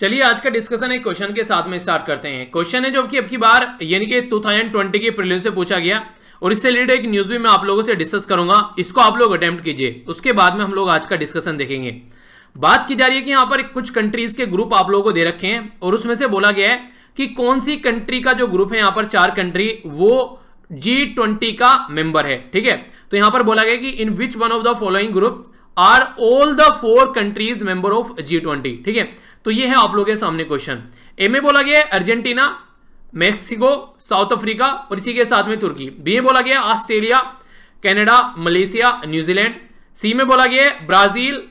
चलिए आज का डिस्कशन एक क्वेश्चन के साथ में स्टार्ट करते हैं क्वेश्चन है जो कि अब की बार यानी कि 2020 के प्रिलिम से पूछा गया और इससे रिलेटेड एक न्यूज भी मैं आप लोगों से डिस्कस करूंगा इसको आप लोग अटेम्प्ट कीजिए उसके बाद में हम लोग आज का डिस्कशन देखेंगे बात की जा रही है कि यहाँ पर कुछ कंट्रीज के ग्रुप आप लोगों को दे रखे हैं और उसमें से बोला गया है कि कौन सी कंट्री का जो ग्रुप है यहाँ पर चार कंट्री वो जी ट्वेंटी का मेंबर है ठीक है तो यहाँ पर बोला गया कि in which one of the following groups are all the four countries member of G twenty ठीक है तो ये है आप लोगों के सामने क्वेश्चन ए में बोला गया अर्जेंटीना मैक्सिको साउथ अफ्रीका और इसी के साथ में तुर्की बी में बोला गया Australia Canada Malaysia New Zealand C में बोला गया है Brazil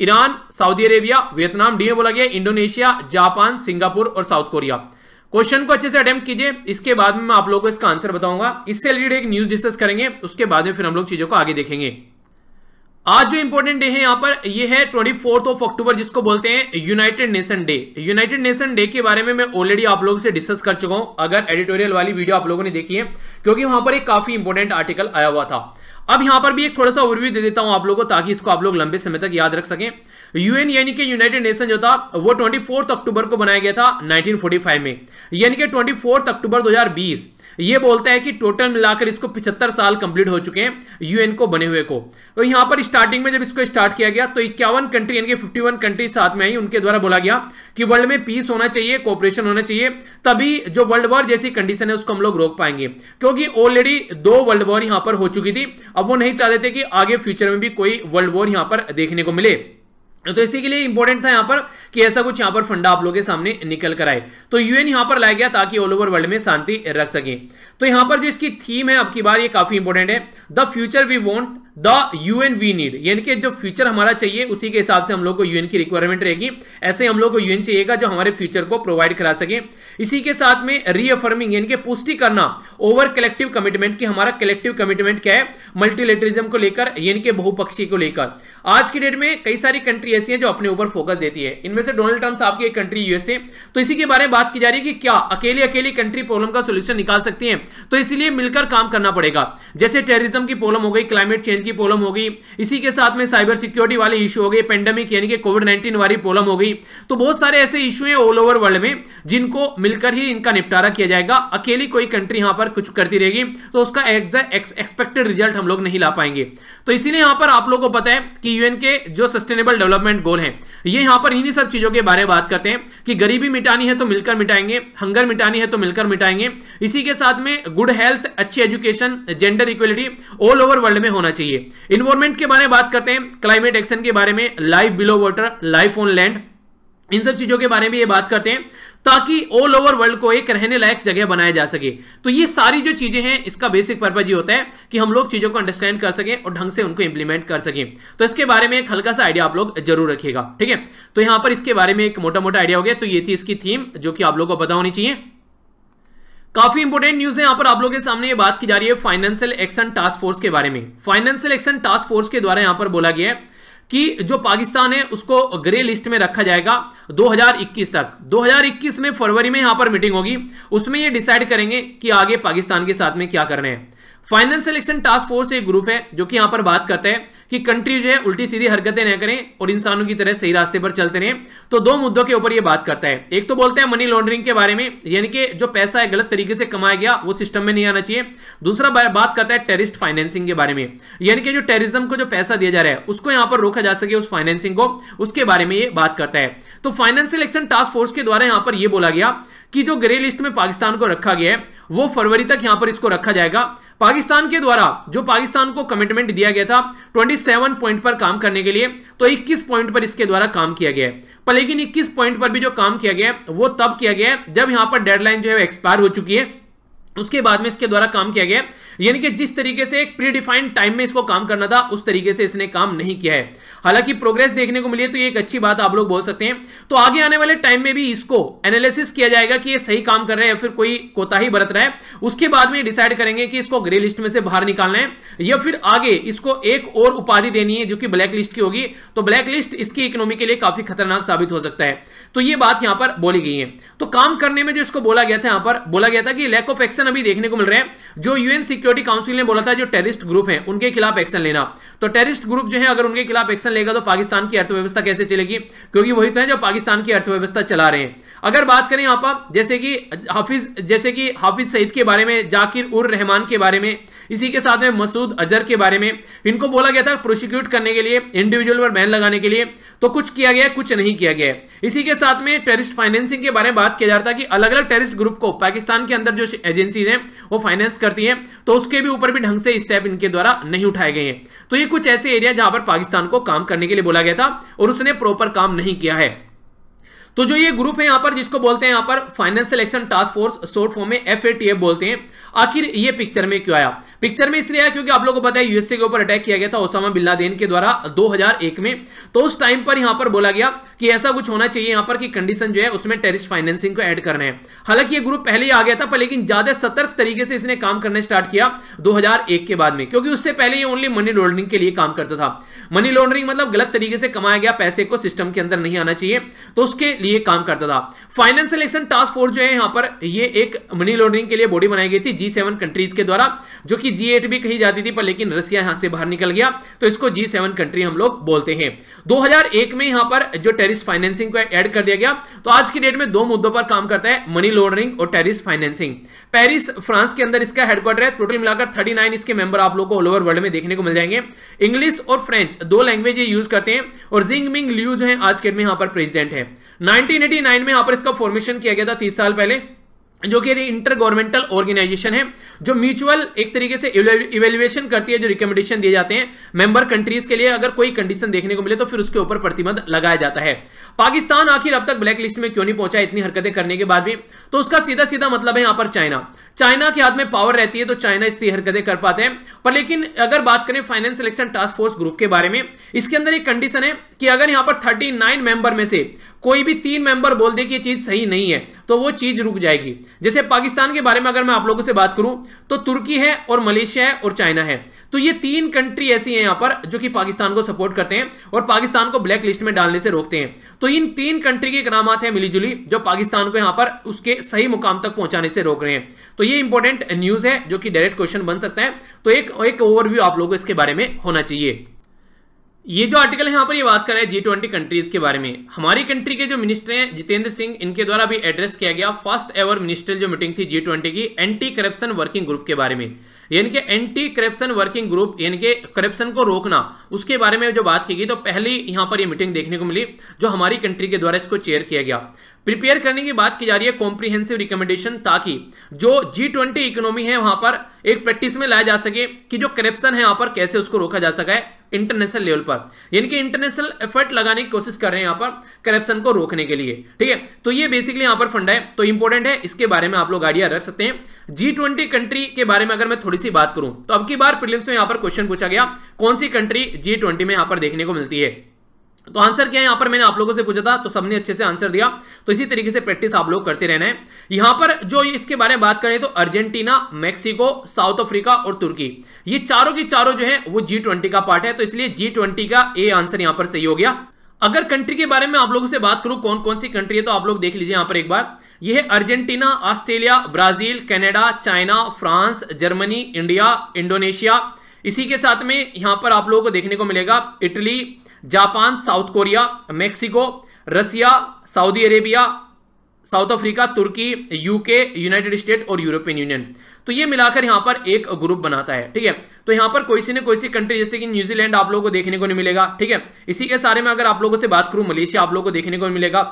Iran Saudi Arabia Vietnam D में बोला गया इंडोनेशिया जापान सिंगापुर और साउथ कोरिया क्वेश्चन को अच्छे से अटेम्प्ट कीजिए इसके बाद में मैं आप लोगों को इसका आंसर बताऊंगा इससे रिलेटेड एक न्यूज डिस्कस करेंगे उसके बाद में फिर हम लोग चीजों को आगे देखेंगे आज जो इंपॉर्टेंट डे है यहाँ पर ये है ट्वेंटी फोर्थ ऑफ अक्टूबर जिसको बोलते हैं United Nation Day United Nation Day के बारे में मैं ऑलरेडी आप लोगों से डिस्कस कर चुका हूं अगर एडिटोरियल वाली वीडियो आप लोगों ने देखी है क्योंकि वहां पर एक काफी इंपॉर्टेंट आर्टिकल आया हुआ था अब यहां पर भी एक थोड़ा सा ओवरव्यू दे देता हूं आप लोगों को ताकि इसको आप लोग लंबे समय तक याद रख सकें यूएन यानी कि यूनाइटेड नेशन जो था वो ट्वेंटी अक्टूबर को बनाया गया था नाइनटीन में यानी कि ट्वेंटी अक्टूबर दो ये बोलता है कि टोटल मिलाकर इसको पिछहत्तर साल कंप्लीट हो चुके हैं यूएन को बने हुए को और यहां पर स्टार्टिंग में जब इसको स्टार्ट किया गया तो इक्यावन कंट्री यानी फिफ्टी वन कंट्री साथ में आई उनके द्वारा बोला गया कि वर्ल्ड में पीस होना चाहिए कॉपरेशन होना चाहिए तभी जो वर्ल्ड वॉर जैसी कंडीशन है उसको हम लोग रोक पाएंगे क्योंकि ऑलरेडी दो वर्ल्ड वॉर यहां पर हो चुकी थी अब वो नहीं चाहते थे कि आगे फ्यूचर में भी कोई वर्ल्ड वॉर यहां पर देखने को मिले तो इसी के लिए इंपॉर्टेंट था यहां पर कि ऐसा कुछ यहां पर फंडा आप लोगों के सामने निकल कर आए तो यूएन यहां पर लाया गया ताकि ऑल ओवर वर्ल्ड में शांति रख सके तो यहां पर जो इसकी थीम है अब की बार ये काफी इंपॉर्टेंट है the future we want the UN we need यानी कि जो फ्यूचर हमारा चाहिए उसी के हिसाब से हम लोग को यूएन की रिक्वायरमेंट रहेगी ऐसे हम लोग को यूएन चाहिएगा जो हमारे फ्यूचर को प्रोवाइड करा सके इसी के साथ में रीअफर्मिंग यानी कि पुष्टि करना ओवर कलेक्टिव कमिटमेंट की हमारा कलेक्टिव कमिटमेंट क्या है मल्टीलेटरिज्म को लेकर यानी कि बहुपक्षी को लेकर आज की डेट में कई सारी कंट्री ऐसी जो अपने ऊपर फोकस देती है इनमें से डोनाल्ड ट्रंप साहब की एक कंट्री यूएसए तो इसी के बारे में बात की जा रही है कि क्या अकेली अकेली कंट्री प्रॉब्लम का सोल्यूशन निकाल सकती है तो इसलिए मिलकर काम करना पड़ेगा जैसे टेररिज्म की प्रॉब्लम हो गई क्लाइमेट चेंज हेल्थ की प्रॉब्लम होगी इसी के साथ में साइबर सिक्योरिटी वाले इशू हो गए पेंडेमिक यानी कि कोविड नाइन्टीन वाली प्रॉब्लम हो गई तो बहुत सारे ऐसे इशू हैं ऑल ओवर वर्ल्ड में जिनको मिलकर ही इनका निपटारा किया जाएगा अकेली कोई कंट्री यहाँ पर कुछ करती रहेगी तो उसका एक्सपेक्टेड रिजल्ट हम लोग नहीं ला पाएंगे तो इसीलिए यहाँ पर आप लोगों को पता है कि यूएन के जो सस्टेनेबल डेवलपमेंट गोल है ये यहाँ पर इन्हीं सब चीज़ों के बारे में बात करते हैं कि गरीबी मिटानी है तो मिलकर मिटाएंगे हंगर मिटानी है तो मिलकर मिटाएंगे इसी के साथ में गुड हेल्थ अच्छी education gender equality all over world में होना चाहिए लिए इन्वायरमेंट के बारे में बात करते हैं क्लाइमेट एक्शन के बारे में life below water life on land इन सब चीजों के बारे में ये बात करते हैं ताकि ऑल ओवर वर्ल्ड को एक रहने लायक जगह बनाया जा सके तो ये सारी जो चीजें हैं इसका बेसिक पर्पज ये होता है कि हम लोग चीजों को अंडरस्टैंड कर सकें और ढंग से उनको इंप्लीमेंट कर सकें तो इसके बारे में एक हल्का सा आइडिया आप लोग जरूर रखिएगा ठीक है तो यहां पर इसके बारे में एक मोटा मोटा आइडिया हो गया तो ये थी इसकी थीम जो कि आप लोगों को पता होनी चाहिए काफी इंपोर्टेंट न्यूज है यहाँ पर आप लोगों के सामने ये बात की जा रही है फाइनेंशियल एक्शन टास्क फोर्स के बारे में फाइनेंशियल एक्शन टास्क फोर्स के द्वारा यहाँ पर बोला गया है कि जो पाकिस्तान है उसको ग्रे लिस्ट में रखा जाएगा 2021 तक 2021 में फरवरी में यहां पर मीटिंग होगी उसमें ये डिसाइड करेंगे कि आगे पाकिस्तान के साथ में क्या करना है फाइनेंशियल एक्शन टास्क फोर्स एक ग्रुप है जो कि यहां पर बात करते हैं कि कंट्री जो है उल्टी सीधी हरकतें न करें और इंसानों की तरह सही रास्ते पर चलते रहें तो दो मुद्दों के ऊपर ये बात करता है एक तो बोलते हैं मनी लॉन्ड्रिंग के बारे में यानी कि जो पैसा है गलत तरीके से कमाया गया वो सिस्टम में नहीं आना चाहिए दूसरा बात करता है टेरिस्ट फाइनेंसिंग के बारे में यानी कि जो टेरिज्म को जो पैसा दिया जा रहा है उसको यहाँ पर रोका जा सके उस फाइनेंसिंग को उसके बारे में ये बात करता है तो फाइनेंशियल एक्शन टास्क फोर्स के द्वारा यहाँ पर यह बोला गया कि जो ग्रे लिस्ट में पाकिस्तान को रखा गया है वो फरवरी तक यहाँ पर इसको रखा जाएगा पाकिस्तान के द्वारा जो पाकिस्तान को कमिटमेंट दिया गया था ट्वेंटी सेवन पॉइंट पर काम करने के लिए तो इक्कीस पॉइंट पर इसके द्वारा काम किया गया है पर लेकिन इक्कीस पॉइंट पर भी जो काम किया गया है वो तब किया गया है जब यहां पर डेडलाइन जो है एक्सपायर हो चुकी है उसके बाद में इसके द्वारा काम किया गया यानी कि जिस तरीके से एक प्रीडिफाइंड टाइम में इसको काम करना था उस तरीके से इसने काम नहीं किया है हालांकि प्रोग्रेस देखने को मिली है तो ये एक अच्छी बात आप लोग बोल सकते हैं तो आगे आने वाले टाइम में भी इसको एनालिसिस किया जाएगा कि ये सही काम कर रहे हैं या फिर कोई कोताही बरत रहा है उसके बाद में डिसाइड करेंगे कि इसको ग्रे लिस्ट में से बाहर निकालना है या फिर आगे इसको एक और उपाधि देनी है जो कि ब्लैक लिस्ट की होगी तो ब्लैक लिस्ट इसकी इकोनॉमी के लिए काफी खतरनाक साबित हो सकता है तो ये बात यहां पर बोली गई है तो काम करने में जो इसको बोला गया था यहां पर बोला गया था कि लैक ऑफ एक्शन एक्शन अभी देखने को मिल रहे हैं जो यूएन सिक्योरिटी काउंसिल ने बोला था जो टेररिस्ट ग्रुप है उनके खिलाफ एक्शन लेना तो टेररिस्ट ग्रुप जो है अगर उनके खिलाफ एक्शन लेगा तो पाकिस्तान की अर्थव्यवस्था कैसे चलेगी क्योंकि वही तो है जो पाकिस्तान की अर्थव्यवस्था चला रहे हैं अगर बात करें आप जैसे कि हाफिज जैसे कि हाफिज सईद के बारे में जाकिर उर रहमान के बारे में इसी के साथ में मसूद अजहर के बारे में इनको बोला गया था प्रोसिक्यूट करने के लिए इंडिविजुअल पर बैन लगाने के लिए तो कुछ किया गया कुछ नहीं किया गया इसी के साथ में टेरिस्ट फाइनेंसिंग के बारे में बात किया जा रहा था कि अलग अलग टेरिस्ट ग्रुप को पाकिस्तान के अंदर जो एजेंसी एजेंसीज हैं वो फाइनेंस करती हैं तो उसके भी ऊपर भी ढंग से स्टेप इनके द्वारा नहीं उठाए गए हैं तो ये कुछ ऐसे एरिया जहां पर पाकिस्तान को काम करने के लिए बोला गया था और उसने प्रॉपर काम नहीं किया है तो जो ये ग्रुप है यहां पर जिसको बोलते हैं यहां पर finance selection task force short form में एफ बोलते हैं आखिर ये पिक्चर में क्यों आया पिक्चर में इसलिए आया क्योंकि आप लोगों को पता है यूएसए के ऊपर अटैक किया गया था ओसामा देन के द्वारा 2001 में तो उस टाइम पर यहां पर बोला गया कि ऐसा कुछ होना चाहिए यहां पर कि कंडीशन जो है उसमें टेरिस्ट फाइनेंसिंग को ऐड करना है हालांकि ये ग्रुप पहले ही आ गया था पर लेकिन ज्यादा सतर्क तरीके से इसने काम करने स्टार्ट किया दो के बाद में क्योंकि उससे पहले ये ओनली मनी लॉन्ड्रिंग के लिए काम करता था मनी लॉन्ड्रिंग मतलब गलत तरीके से कमाया गया पैसे को सिस्टम के अंदर नहीं आना चाहिए तो उसके लिए काम करता था फाइनेंस सिलेक्शन टास्क फोर्स जो है यहाँ पर ये एक मनी लॉन्ड्रिंग के लिए बॉडी बनाई गई थी जी सेवन कंट्रीज के द्वारा जो कि जी एट भी कही जाती थी पर लेकिन रसिया यहाँ से बाहर निकल गया तो इसको जी सेवन कंट्री हम लोग बोलते हैं 2001 में यहाँ पर जो टेरिस फाइनेंसिंग को एड कर दिया गया तो आज की डेट में दो मुद्दों पर काम करता है मनी लॉन्ड्रिंग और टेरिस फाइनेंसिंग पेरिस फ्रांस के अंदर इसका हेडक्वार्टर है टोटल मिलाकर थर्टी इसके मेंबर आप लोग को ऑल ओवर वर्ल्ड में देखने को मिल जाएंगे इंग्लिश और फ्रेंच दो लैंग्वेज यूज करते हैं और जिंग मिंग लियू जो है आज के डेट में यहाँ पर प्रेजिडेंट है 1989 में यहां पर इसका फॉर्मेशन किया गया था तीस साल पहले जो कि इंटर गवर्नमेंटल ऑर्गेनाइजेशन है जो म्यूचुअल एक तरीके से इवेल्युएशन करती है जो रिकमेंडेशन दिए जाते हैं मेंबर कंट्रीज के लिए अगर कोई कंडीशन देखने को मिले तो फिर उसके ऊपर प्रतिबंध लगाया जाता है पाकिस्तान आखिर अब तक ब्लैक लिस्ट में क्यों नहीं पहुंचा इतनी हरकतें करने के बाद भी तो उसका सीधा सीधा मतलब है यहां पर चाइना चाइना के हाथ में पावर रहती है तो चाइना इसकी हरकतें कर पाते हैं पर लेकिन अगर बात करें finance election task force group के बारे में इसके अंदर एक कंडीशन है कि अगर यहां पर थर्टी मेंबर में से कोई भी तीन मेंबर बोल दे कि ये चीज़ सही नहीं है तो वो चीज़ रुक जाएगी जैसे पाकिस्तान के बारे में अगर मैं आप लोगों से बात करूं तो तुर्की है और मलेशिया है और चाइना है तो ये तीन कंट्री ऐसी हैं यहां पर जो कि पाकिस्तान को सपोर्ट करते हैं और पाकिस्तान को ब्लैक लिस्ट में डालने से रोकते हैं तो इन तीन कंट्री के करामात हैं मिलीजुली जो पाकिस्तान को यहां पर उसके सही मुकाम तक पहुंचाने से रोक रहे हैं तो ये इंपॉर्टेंट न्यूज़ है जो कि डायरेक्ट क्वेश्चन बन सकता है तो एक ओवरव्यू आप लोगों को इसके बारे में होना चाहिए ये जो आर्टिकल है यहाँ पर ये बात कर रहे हैं जी ट्वेंटी कंट्रीज के बारे में हमारी कंट्री के जो मिनिस्टर हैं जितेंद्र सिंह इनके द्वारा भी एड्रेस किया गया फर्स्ट एवर मिनिस्टर जो मीटिंग थी जी ट्वेंटी की एंटी करप्शन वर्किंग ग्रुप के बारे में यानी कि एंटी करप्शन वर्किंग ग्रुप यानी कि करप्शन को रोकना उसके बारे में जो बात की गई तो पहली यहाँ पर ये मीटिंग देखने को मिली जो हमारी कंट्री के द्वारा इसको चेयर किया गया प्रिपेयर करने की बात की जा रही है कॉम्प्रिहेंसिव रिकमेंडेशन ताकि जो जी ट्वेंटी इकोनॉमी है वहां पर एक प्रैक्टिस में लाया जा सके कि जो करप्शन है वहां पर कैसे उसको रोका जा सका है इंटरनेशनल लेवल पर यानी कि इंटरनेशनल एफर्ट लगाने की कोशिश कर रहे हैं यहाँ पर करप्शन को रोकने के लिए ठीक है तो ये बेसिकली यहाँ पर फंड है तो इंपॉर्टेंट है इसके बारे में आप लोग आइडिया रख सकते हैं जी ट्वेंटी कंट्री के बारे में अगर मैं थोड़ी सी बात करूं तो अब की बार प्रिलिम्स में यहाँ पर क्वेश्चन पूछा गया कौन सी कंट्री जी ट्वेंटी में यहाँ पर देखने को मिलती है तो आंसर क्या है यहां पर मैंने आप लोगों से पूछा था तो सबने अच्छे से आंसर दिया तो इसी तरीके से प्रैक्टिस आप लोग करते रहना है यहां पर जो इसके बारे में बात करें तो अर्जेंटीना मेक्सिको साउथ अफ्रीका और तुर्की ये चारों की चारों जो है वो जी ट्वेंटी का पार्ट है तो इसलिए जी ट्वेंटी का ए आंसर यहां पर सही हो गया अगर कंट्री के बारे में आप लोगों से बात करूं कौन कौन सी कंट्री है तो आप लोग देख लीजिए यहां पर एक बार यह है Argentina Australia Brazil Canada China France Germany India Indonesia इसी के साथ में यहां पर आप लोगों को देखने को मिलेगा Italy Japan South Korea Mexico Russia Saudi Arabia South Africa Turkey UK United State और यूरोपियन यूनियन तो ये मिलाकर यहां पर एक ग्रुप बनाता है ठीक है तो यहां पर कोई सी ना कोई सी कंट्री जैसे कि न्यूजीलैंड आप लोगों को देखने को नहीं मिलेगा ठीक है इसी के सारे में अगर आप लोगों से बात करूं मलेशिया आप लोगों को देखने को मिलेगा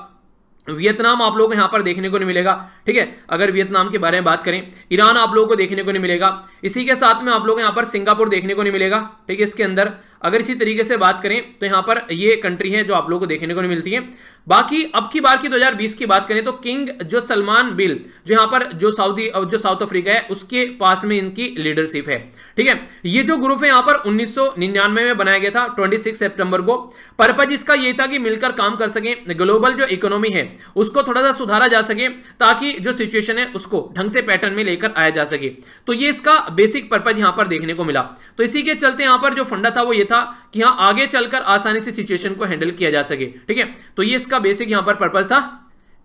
वियतनाम आप लोगों को यहां पर देखने को नहीं मिलेगा ठीक है अगर वियतनाम के बारे में बात करें ईरान आप लोगों को देखने को नहीं मिलेगा इसी के साथ में आप लोगों को यहां पर सिंगापुर देखने को नहीं मिलेगा ठीक है इसके अंदर अगर इसी तरीके से बात करें तो यहां पर ये कंट्री है जो आप लोगों को देखने को मिलती है बाकी अब की बार की 2020 की बात करें तो किंग जो सलमान बिल जो यहाँ पर जो सऊदी जो साउथ अफ्रीका है उसके पास में इनकी लीडरशिप है ठीक है ये जो ग्रुप है यहां पर 1999 में बनाया गया था 26 सितंबर को पर्पज इसका ये था कि मिलकर काम कर सके ग्लोबल जो इकोनॉमी है उसको थोड़ा सा सुधारा जा सके ताकि जो सिचुएशन है उसको ढंग से पैटर्न में लेकर आया जा सके तो ये इसका बेसिक पर्पज यहां पर देखने को मिला तो इसी के चलते यहां पर जो फंडा था वो ये था कि हाँ आगे चलकर आसानी से सिचुएशन को हैंडल किया जा सके ठीक है तो ये इसका बेसिक यहां पर पर्पज था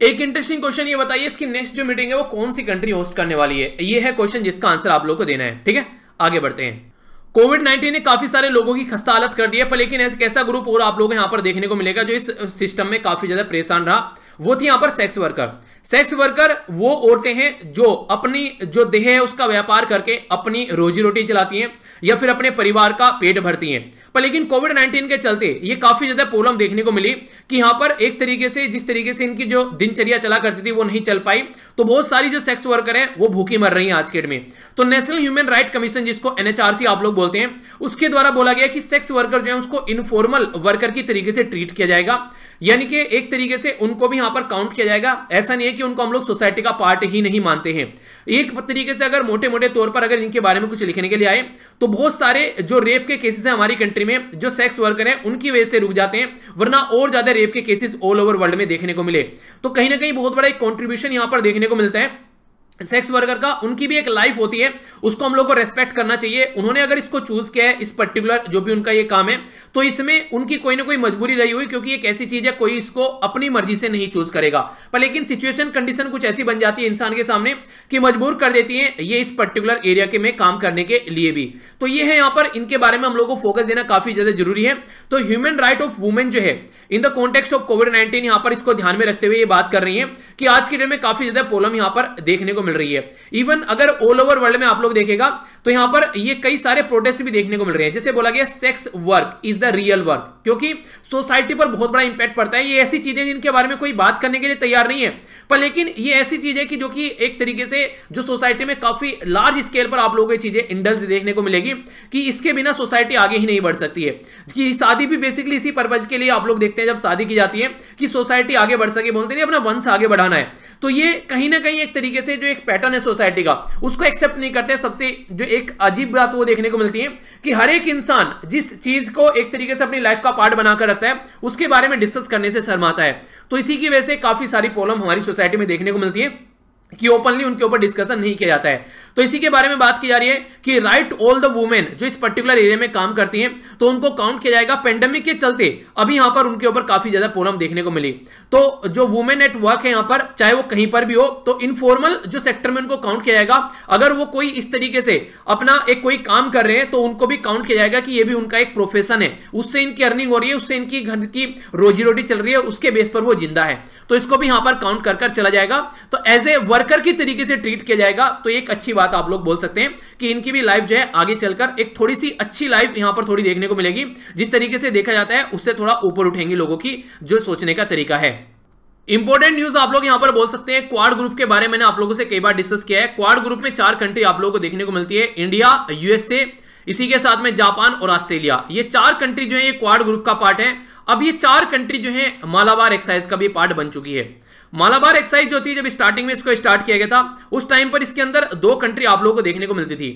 एक इंटरेस्टिंग क्वेश्चन ये बताइए इसकी नेक्स्ट जो मीटिंग है वो कौन सी कंट्री होस्ट करने वाली है ये है क्वेश्चन जिसका आंसर आप लोग को देना है ठीक है आगे बढ़ते हैं कोविड नाइन्टीन ने काफी सारे लोगों की खस्ता हालत कर दी है पर लेकिन ऐसे कैसा ग्रुप और आप लोग यहाँ पर देखने को मिलेगा जो इस सिस्टम में काफी ज्यादा परेशान रहा वो थी यहाँ पर सेक्स वर्कर सेक्स वर्कर वो औरतें हैं जो अपनी जो देह है उसका व्यापार करके अपनी रोजी रोटी चलाती हैं या फिर अपने परिवार का पेट भरती हैं पर लेकिन कोविड नाइन्टीन के चलते ये काफी ज्यादा प्रॉब्लम देखने को मिली कि यहाँ पर एक तरीके से जिस तरीके से इनकी जो दिनचर्या चला करती थी वो नहीं चल पाई तो बहुत सारी जो सेक्स वर्कर है वो भूखी मर रही है आज के डेट में तो नेशनल ह्यूमन राइट कमीशन जिसको एनएचआरसी आप लोग बोलते हैं उसके द्वारा बोला गया कि सेक्स वर्कर जो है उसको इनफॉर्मल वर्कर की तरीके से ट्रीट किया जाएगा यानी कि एक तरीके से उनको भी यहां पर काउंट किया जाएगा ऐसा नहीं है कि उनको हम लोग सोसाइटी का पार्ट ही नहीं मानते हैं एक तरीके से अगर मोटे मोटे तौर पर अगर इनके बारे में कुछ लिखने के लिए आए तो बहुत सारे जो रेप के केसेस हैं हमारी कंट्री में जो सेक्स वर्कर हैं उनकी वजह से रुक जाते हैं वरना और ज्यादा रेप के केसेस ऑल ओवर वर्ल्ड में देखने को मिले तो कहीं ना कहीं बहुत बड़ा एक कॉन्ट्रीब्यूशन यहां पर देखने को मिलता है सेक्स वर्कर का उनकी भी एक लाइफ होती है उसको हम लोग को रेस्पेक्ट करना चाहिए उन्होंने अगर इसको चूज किया है इस पर्टिकुलर जो भी उनका ये काम है तो इसमें उनकी कोई ना कोई मजबूरी रही हुई क्योंकि एक ऐसी चीज है कोई इसको अपनी मर्जी से नहीं चूज करेगा पर लेकिन सिचुएशन कंडीशन कुछ ऐसी बन जाती है इंसान के सामने कि मजबूर कर देती है ये इस पर्टिकुलर एरिया के में काम करने के लिए भी तो ये है यहाँ पर इनके बारे में हम लोग को फोकस देना काफी ज्यादा जरूरी है तो ह्यूमन राइट ऑफ वुमेन जो है in the context of covid nineteen यहाँ पर इसको ध्यान में रखते हुए ये बात कर रही है कि आज के डेट में काफी ज्यादा प्रॉब्लम यहाँ पर देखने को मिल रही है इवन अगर ऑल ओवर वर्ल्ड में आप लोग देखेगा तो यहां पर ये कई सारे प्रोटेस्ट भी देखने को मिल रहे हैं जैसे बोला गया sex work is the real work क्योंकि सोसाइटी पर बहुत बड़ा इंपैक्ट पड़ता है ये ऐसी चीजें जिनके बारे में कोई बात करने के लिए तैयार नहीं है पर लेकिन ये ऐसी चीज है कि जो कि एक तरीके से जो सोसाइटी में काफी लार्ज स्केल पर आप लोगों की चीजें इंडल्स देखने को मिलेगी कि इसके बिना सोसाइटी आगे ही नहीं बढ़ सकती है कि शादी भी बेसिकली इसी पर्पज के लिए आप लोग देखते हैं जब शादी की जाती है कि सोसाइटी आगे बढ़ सके बोलते नहीं अपना वंश आगे बढ़ाना है तो ये कहीं ना कहीं एक तरीके से जो एक पैटर्न है सोसाइटी का उसको एक्सेप्ट नहीं करते सबसे जो एक अजीब बात वो देखने को मिलती है कि हर एक इंसान जिस चीज को एक तरीके से अपनी लाइफ का पार्ट बनाकर रखता है उसके बारे में डिस्कस करने से शर्माता है तो इसी की वजह से काफी सारी प्रॉब्लम हमारी सोसाइटी में देखने को मिलती है कि ओपनली उनके ऊपर डिस्कशन नहीं किया जाता है तो इसी के बारे में बात की जा रही है कि राइट ऑल द वुमेन जो इस पर्टिकुलर एरिया में काम करती हैं तो उनको काउंट किया जाएगा पेंडेमिक के चलते अभी यहां पर उनके ऊपर काफी ज्यादा प्रॉब्लम देखने को मिली तो जो वुमेन एट वर्क है यहां पर चाहे वो कहीं पर भी हो तो इनफॉर्मल जो सेक्टर में उनको काउंट किया जाएगा अगर वो कोई इस तरीके से अपना एक कोई काम कर रहे हैं तो उनको भी काउंट किया जाएगा कि ये भी उनका एक प्रोफेशन है उससे इनकी अर्निंग हो रही है उससे इनकी घर की रोजी रोटी चल रही है उसके बेस पर वो जिंदा है तो इसको भी यहां पर काउंट कर चला जाएगा तो एज ए वर्कर की तरीके से ट्रीट किया जाएगा तो एक अच्छी बात आप लोग बोल सकते हैं कि इनकी भी लाइफ जो है आगे चलकर एक थोड़ी सी अच्छी लाइफ यहां पर थोड़ी देखने को मिलेगी जिस तरीके से देखा जाता है उससे थोड़ा ऊपर उठेंगी लोगों की जो सोचने का तरीका है इंपॉर्टेंट न्यूज आप लोग यहां पर बोल सकते हैं क्वाड ग्रुप के बारे में आप लोगों से कई बार डिस्कस किया है क्वाड ग्रुप में चार कंट्री आप लोगों को देखने को मिलती है इंडिया यूएसए इसी के साथ में जापान और ऑस्ट्रेलिया ये चार कंट्री जो है ये क्वाड ग्रुप का पार्ट है अब ये चार कंट्री जो है मालाबार एक्साइज का भी पार्ट बन चुकी है मालाबार एक्साइज जो थी जब स्टार्टिंग में इसको स्टार्ट किया गया था उस टाइम पर इसके अंदर दो कंट्री आप लोगों को देखने को मिलती थी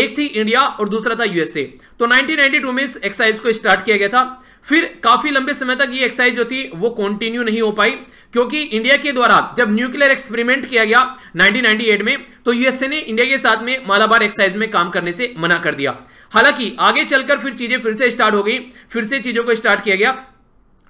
एक थी इंडिया और दूसरा था यूएसए तो 1992 में इस एक्साइज को स्टार्ट किया गया था फिर काफी लंबे समय तक ये एक्साइज जो थी वो कंटिन्यू नहीं हो पाई क्योंकि इंडिया के द्वारा जब न्यूक्लियर एक्सपेरिमेंट किया गया 1998 में तो यूएसए ने इंडिया के साथ में मालाबार एक्साइज में काम करने से मना कर दिया हालांकि आगे चलकर फिर चीजें फिर से स्टार्ट हो गई फिर से चीजों को स्टार्ट किया गया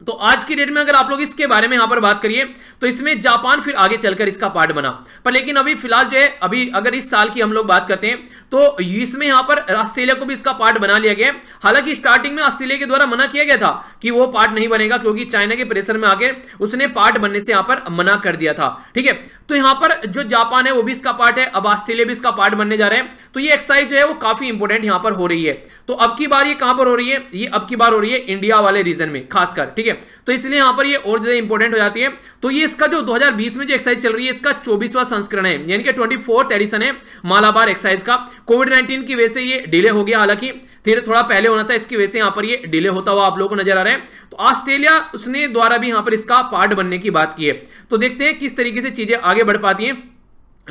तो आज की डेट में अगर आप लोग इसके बारे में यहां पर बात करिए तो इसमें जापान फिर आगे चलकर इसका पार्ट बना पर लेकिन अभी फिलहाल जो है अभी अगर इस साल की हम लोग बात करते हैं तो इसमें यहां पर ऑस्ट्रेलिया को भी इसका पार्ट बना लिया गया हालांकि स्टार्टिंग में ऑस्ट्रेलिया के द्वारा मना किया गया था कि वो पार्ट नहीं बनेगा क्योंकि चाइना के प्रेशर में आकर उसने पार्ट बनने से यहां पर मना कर दिया था ठीक है तो यहां पर जो जापान है वो भी इसका पार्ट है अब ऑस्ट्रेलिया भी इसका पार्ट बनने जा रहे हैं तो ये एक्सरसाइज जो है वो काफी इंपोर्टेंट यहां पर हो रही है तो अब की बार ये कहां पर हो रही है ये अब की बार हो रही है इंडिया वाले रीजन में खासकर ठीक है तो इसलिए यहां पर ये और ज्यादा इंपोर्टेंट हो जाती है तो ये इसका जो 2020 में जो एक्सरसाइज चल रही है इसका चौबीसवा संस्करण है यानी कि ट्वेंटी एडिशन है मालाबार एक्सरसाइज का कोविड 19 की वजह से ये डिले हो गया हालांकि फिर थोड़ा पहले होना था इसकी वजह से यहाँ पर ये डिले होता हुआ आप लोगों को नजर आ रहा है तो ऑस्ट्रेलिया उसने द्वारा भी यहाँ पर इसका पार्ट बनने की बात की है तो देखते हैं किस तरीके से चीजें आगे बढ़ पाती हैं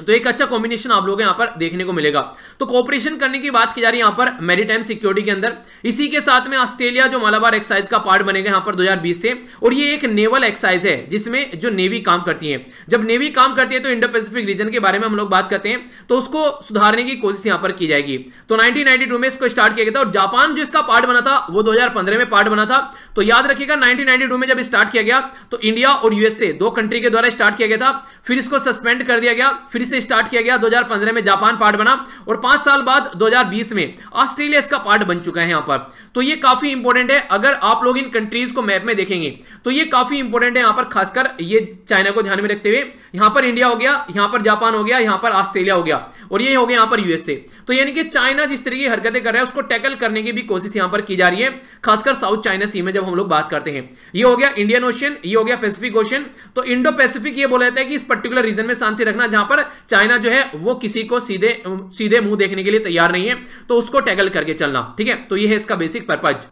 तो एक अच्छा कॉम्बिनेशन आप लोगों को यहाँ पर देखने को मिलेगा तो कॉपरेशन करने की बात की जा रही है यहाँ पर मेरीटाइम सिक्योरिटी के अंदर इसी के साथ में ऑस्ट्रेलिया जो मालाबार एक्साइज का पार्ट बनेगा यहाँ पर 2020 से और ये एक नेवल एक्साइज है जिसमें जो नेवी काम करती है जब नेवी काम करती है तो इंडो पैसिफिक रीजन के बारे में हम लोग बात करते हैं तो उसको सुधारने की कोशिश यहाँ पर की जाएगी तो नाइनटीन में इसको स्टार्ट किया गया था और जापान जो इसका पार्ट बना था वो दो में पार्ट बना था तो याद रखिएगा नाइनटीन में जब स्टार्ट किया गया तो इंडिया और यूएसए दो कंट्री के द्वारा स्टार्ट किया गया था फिर इसको सस्पेंड कर दिया गया फिर से स्टार्ट किया गया 2015 में जापान पार्ट बना और पांच साल बाद 2020 में ऑस्ट्रेलिया इसका पार्ट बन चुका है यहां पर तो ये काफी इंपॉर्टेंट है अगर आप लोग इन कंट्रीज को मैप में देखेंगे तो ये काफी इंपॉर्टेंट है यहां पर खासकर ये चाइना को ध्यान में रखते हुए यहां पर इंडिया हो गया यहां पर जापान हो गया यहां पर ऑस्ट्रेलिया हो गया और ये हो गया यहां पर यूएसए तो यानी कि चाइना जिस तरीके की हरकतें कर रहा है उसको टैकल करने की भी कोशिश यहां पर की जा रही है खासकर साउथ चाइना सी में जब हम लोग बात करते हैं ये हो गया इंडियन ओशन ये हो गया पैसिफिक ओशन तो इंडो पैसिफिक ये बोला जाता है कि इस पर्टिकुलर रीजन में शांति रखना जहां पर चाइना जो है वो किसी को सीधे सीधे मुंह देखने के लिए तैयार नहीं है तो उसको टैगल करके चलना ठीक है तो ये है इसका बेसिक पर्पज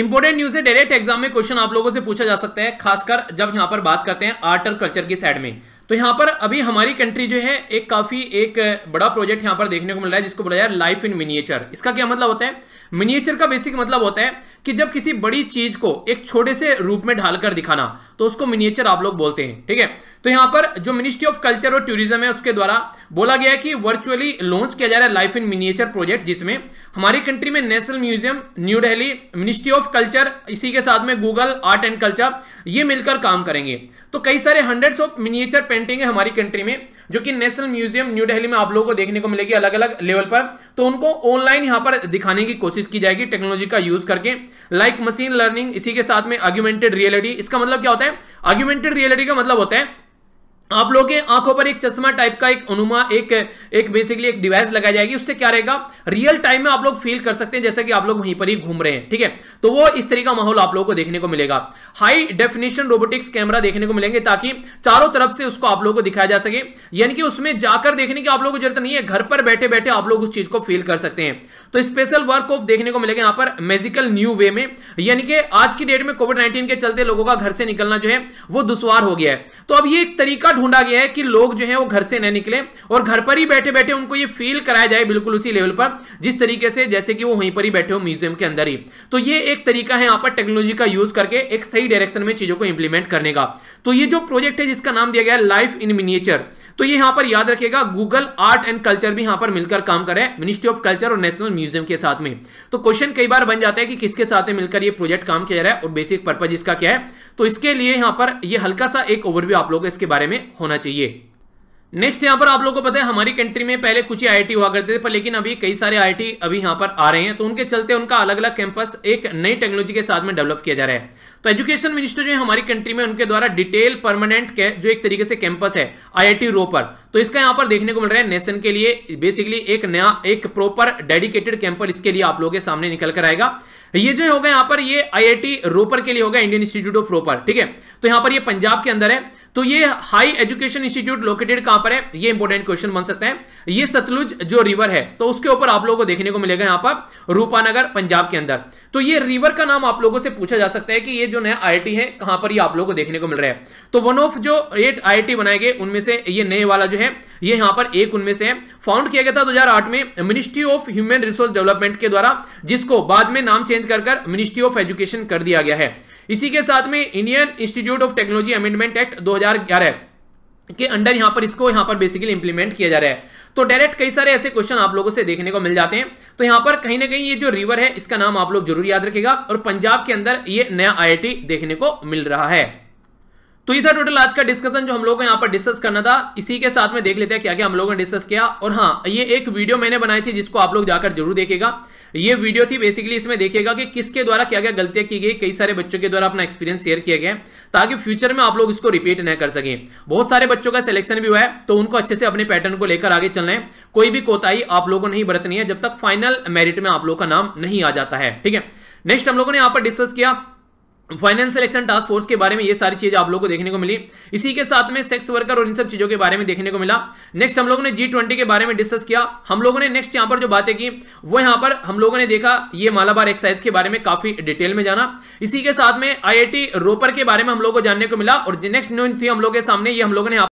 इंपोर्टेंट न्यूज है डायरेक्ट एग्जाम में क्वेश्चन आप लोगों से पूछा जा सकता है खासकर जब यहां पर बात करते हैं आर्ट और कल्चर की साइड में तो यहां पर अभी हमारी कंट्री जो है एक काफी एक बड़ा प्रोजेक्ट यहां पर देखने को मिल रहा है जिसको बोला जाए लाइफ इन मिनिएचर इसका क्या मतलब होता है मिनिएचर का बेसिक मतलब होता है कि जब किसी बड़ी चीज को एक छोटे से रूप में ढालकर दिखाना तो उसको मिनिएचर आप लोग बोलते हैं ठीक है थीके? तो यहां पर जो मिनिस्ट्री ऑफ कल्चर और टूरिज्म है उसके द्वारा बोला गया है कि वर्चुअली लॉन्च किया जा रहा है लाइफ इन मिनिएचर प्रोजेक्ट जिसमें हमारी कंट्री में national museum New Delhi ministry of culture इसी के साथ में गूगल आर्ट एंड कल्चर ये मिलकर काम करेंगे तो कई सारे हंड्रेड्स ऑफ मिनिएचर पेंटिंग है हमारी कंट्री में जो कि नेशनल म्यूजियम न्यू दिल्ली में आप लोगों को देखने को मिलेगी अलग अलग लेवल पर तो उनको ऑनलाइन यहाँ पर दिखाने की कोशिश की जाएगी टेक्नोलॉजी का यूज करके लाइक मशीन लर्निंग इसी के साथ में आर्ग्यूमेंटेड रियलिटी इसका मतलब क्या होता है आर्ग्यूमेंटेड रियलिटी का मतलब होता है आप लोगों के आंखों पर एक चश्मा टाइप का एक अनुमा एक एक बेसिकली एक डिवाइस लगाई जाएगी उससे क्या रहेगा रियल टाइम में आप लोग फील कर सकते हैं जैसे कि आप लोग वहीं पर ही घूम रहे हैं ठीक है तो वो इस तरीके का माहौल आप लोगों को देखने को मिलेगा हाई डेफिनेशन रोबोटिक्स कैमरा देखने को मिलेंगे ताकि चारों तरफ से उसको आप लोगों को दिखाया जा सके यानी कि उसमें जाकर देखने की आप लोगों को जरूरत नहीं है घर पर बैठे बैठे आप लोग उस चीज को फील कर सकते हैं तो स्पेशल वर्क ऑफ देखने को मिलेगा यहाँ पर मेजिकल न्यू वे में यानी कि आज की डेट में कोविड नाइन्टीन के चलते लोगों का घर से निकलना जो है वो दुशवार हो गया है तो अब ये एक तरीका ढूंढा गया है कि लोग जो है वो घर से न निकले और घर पर ही बैठे बैठे उनको ये फील कराया जाए बिल्कुल उसी लेवल पर जिस तरीके से जैसे कि वो वहीं पर ही बैठे हो म्यूजियम के अंदर ही तो ये एक तरीका है यहाँ पर टेक्नोलॉजी का यूज करके एक सही डायरेक्शन में चीजों को इंप्लीमेंट करने का तो ये जो प्रोजेक्ट है जिसका नाम दिया गया लाइफ इन मिनिएचर तो ये यहां पर याद रखिएगा गूगल आर्ट एंड कल्चर भी यहां पर मिलकर काम करे मिनिस्ट्री ऑफ कल्चर और नेशनल म्यूजियम के साथ में तो क्वेश्चन कई बार बन जाता है कि किसके साथ में मिलकर ये प्रोजेक्ट काम किया जा रहा है और बेसिक पर्पज इसका क्या है तो इसके लिए यहां पर ये हल्का सा एक ओवरव्यू आप लोगों को इसके बारे में होना चाहिए नेक्स्ट यहाँ पर आप लोगों को पता है हमारी कंट्री में पहले कुछ ही आईआईटी हुआ करते थे पर लेकिन अभी कई सारे आईआईटी अभी यहाँ पर आ रहे हैं तो उनके चलते उनका अलग अलग कैंपस एक नई टेक्नोलॉजी के साथ में डेवलप किया जा रहा है तो एजुकेशन मिनिस्टर जो है हमारी कंट्री में उनके द्वारा डिटेल परमानेंट जो एक तरीके से कैंपस है आई आई टी रो पर तो इसका यहां पर देखने को मिल रहा है नेशन के लिए बेसिकली एक नया एक प्रॉपर डेडिकेटेड कैंपस इसके लिए आप लोगों के सामने निकल कर आएगा ये जो होगा यहां पर ये आईआईटी रोपर के लिए होगा इंडियन इंस्टीट्यूट ऑफ रोपर ठीक है तो यहाँ पर ये पंजाब के अंदर है तो ये हाई एजुकेशन इंस्टीट्यूट लोकेटेड कहां पर है ये इंपॉर्टेंट क्वेश्चन बन सकते हैं ये सतलुज जो रिवर है तो उसके ऊपर आप लोगों को देखने को मिलेगा यहां पर रूपानगर पंजाब के अंदर तो ये रिवर का नाम आप लोगों से पूछा जा सकता है कि ये जो नया आई है कहां पर ये आप लोगों को देखने को मिल रहा है तो वन ऑफ जो एट आई बनाए गए उनमें से ये नए वाला जो है ये यहाँ पर एक उनमें से है फाउंड किया गया था 2008 में ministry of human resource development के द्वारा जिसको बाद में नाम चेंज कर कर मिनिस्ट्री ऑफ एजुकेशन कर दिया गया है इसी के साथ में Indian institute of technology amendment act दो के अंडर यहां पर इसको यहां पर बेसिकली इंप्लीमेंट किया जा रहा है तो डायरेक्ट कई सारे ऐसे क्वेश्चन आप लोगों से देखने को मिल जाते हैं तो यहां पर कहीं ना कहीं ये जो रिवर है इसका नाम आप लोग जरूर याद रखेगा और पंजाब के अंदर ये नया आईआईटी देखने को मिल रहा है तो ये था टोटल आज का डिस्कशन जो हम लोग को यहाँ पर डिस्कस करना था इसी के साथ में देख लेते हैं क्या क्या हम लोगों ने डिस्कस किया और हाँ ये एक वीडियो मैंने बनाई थी जिसको आप लोग जाकर जरूर देखेगा ये वीडियो थी बेसिकली इसमें देखिएगा कि किसके द्वारा क्या क्या गलतियां की गई कई सारे बच्चों के द्वारा अपना एक्सपीरियंस शेयर किया गया ताकि फ्यूचर में आप लोग इसको रिपीट न कर सकें बहुत सारे बच्चों का सिलेक्शन भी हुआ है तो उनको अच्छे से अपने पैटर्न को लेकर आगे चलना है कोई भी कोताही आप लोगों को नहीं बरतनी है जब तक फाइनल मेरिट में आप लोग का नाम नहीं आ जाता है ठीक है नेक्स्ट हम लोगों ने यहाँ पर डिस्कस किया फाइनेंस सिलेक्शन टास्क फोर्स के बारे में ये सारी चीज आप लोगों को देखने को मिली इसी के साथ में सेक्स वर्कर और इन सब चीजों के बारे में देखने को मिला नेक्स्ट हम लोगों ने जी ट्वेंटी के बारे में डिस्कस किया हम लोगों ने नेक्स्ट यहाँ पर जो बातें की वो यहां पर हम लोगों ने देखा ये मालाबार एक्साइज के बारे में काफी डिटेल में जाना इसी के साथ में आई रोपर के बारे में हम लोग को जानने को मिला और नेक्स्ट न्यूज थी हम लोग के सामने ये हम लोगों ने